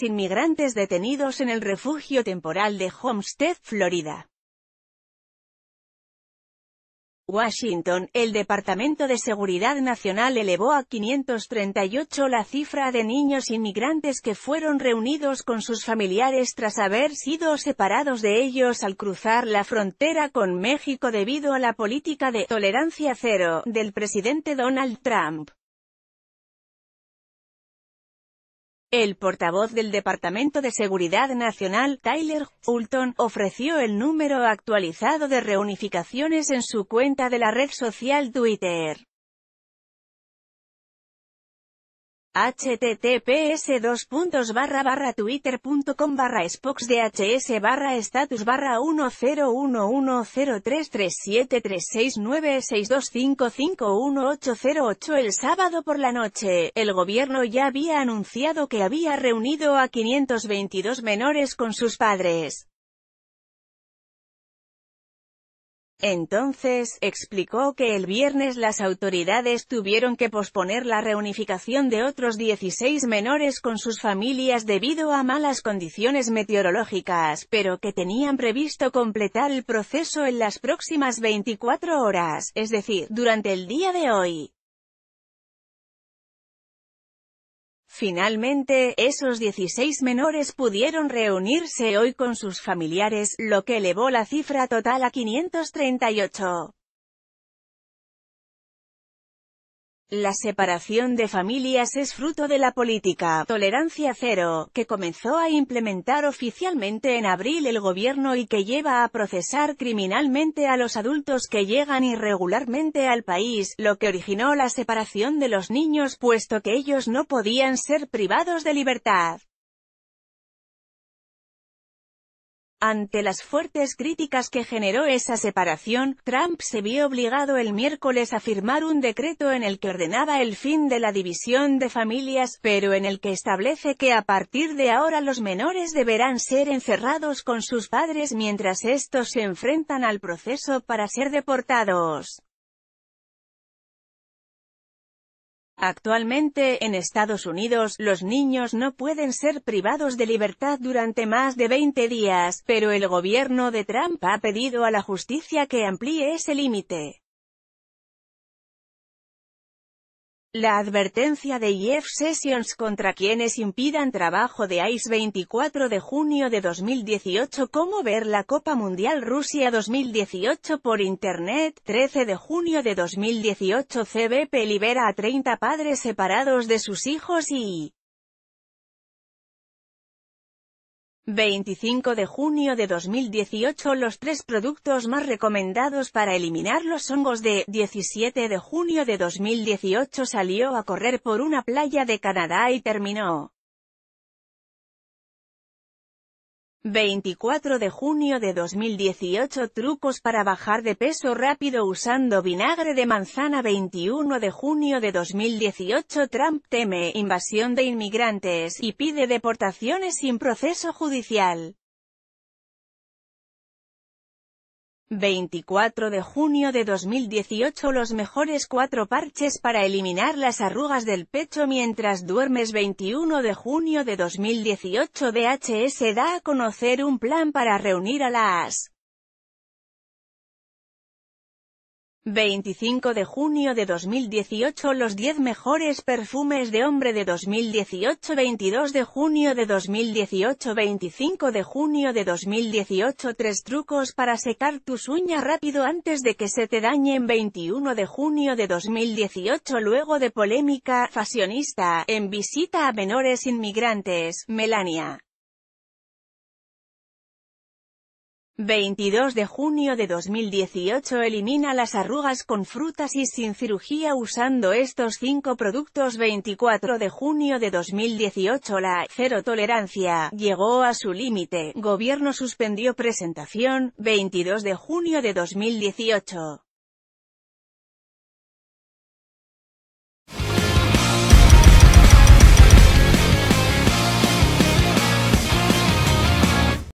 inmigrantes detenidos en el refugio temporal de Homestead, Florida. Washington, el Departamento de Seguridad Nacional elevó a 538 la cifra de niños inmigrantes que fueron reunidos con sus familiares tras haber sido separados de ellos al cruzar la frontera con México debido a la política de tolerancia cero del presidente Donald Trump. El portavoz del Departamento de Seguridad Nacional, Tyler Hulton, ofreció el número actualizado de reunificaciones en su cuenta de la red social Twitter. https dos puntos barra barra twitter.com barra spox dhs barra status barra El sábado por la noche, el gobierno ya había anunciado que había reunido a 522 menores con sus padres. Entonces, explicó que el viernes las autoridades tuvieron que posponer la reunificación de otros 16 menores con sus familias debido a malas condiciones meteorológicas, pero que tenían previsto completar el proceso en las próximas 24 horas, es decir, durante el día de hoy. Finalmente, esos 16 menores pudieron reunirse hoy con sus familiares, lo que elevó la cifra total a 538. La separación de familias es fruto de la política tolerancia cero, que comenzó a implementar oficialmente en abril el gobierno y que lleva a procesar criminalmente a los adultos que llegan irregularmente al país, lo que originó la separación de los niños puesto que ellos no podían ser privados de libertad. Ante las fuertes críticas que generó esa separación, Trump se vio obligado el miércoles a firmar un decreto en el que ordenaba el fin de la división de familias, pero en el que establece que a partir de ahora los menores deberán ser encerrados con sus padres mientras estos se enfrentan al proceso para ser deportados. Actualmente, en Estados Unidos, los niños no pueden ser privados de libertad durante más de 20 días, pero el gobierno de Trump ha pedido a la justicia que amplíe ese límite. La advertencia de Jeff Sessions contra quienes impidan trabajo de ICE 24 de junio de 2018 Cómo ver la Copa Mundial Rusia 2018 por Internet 13 de junio de 2018 CBP libera a 30 padres separados de sus hijos y 25 de junio de 2018 Los tres productos más recomendados para eliminar los hongos de 17 de junio de 2018 salió a correr por una playa de Canadá y terminó 24 de junio de 2018 Trucos para bajar de peso rápido usando vinagre de manzana 21 de junio de 2018 Trump teme invasión de inmigrantes y pide deportaciones sin proceso judicial. 24 de junio de 2018 Los mejores cuatro parches para eliminar las arrugas del pecho mientras duermes 21 de junio de 2018 DHS da a conocer un plan para reunir a las 25 de junio de 2018 Los 10 mejores perfumes de hombre de 2018 22 de junio de 2018 25 de junio de 2018 3 trucos para secar tus uñas rápido antes de que se te dañen 21 de junio de 2018 Luego de polémica, Fasionista, en visita a menores inmigrantes, Melania. 22 de junio de 2018 Elimina las arrugas con frutas y sin cirugía usando estos cinco productos 24 de junio de 2018 La cero tolerancia llegó a su límite, gobierno suspendió presentación, 22 de junio de 2018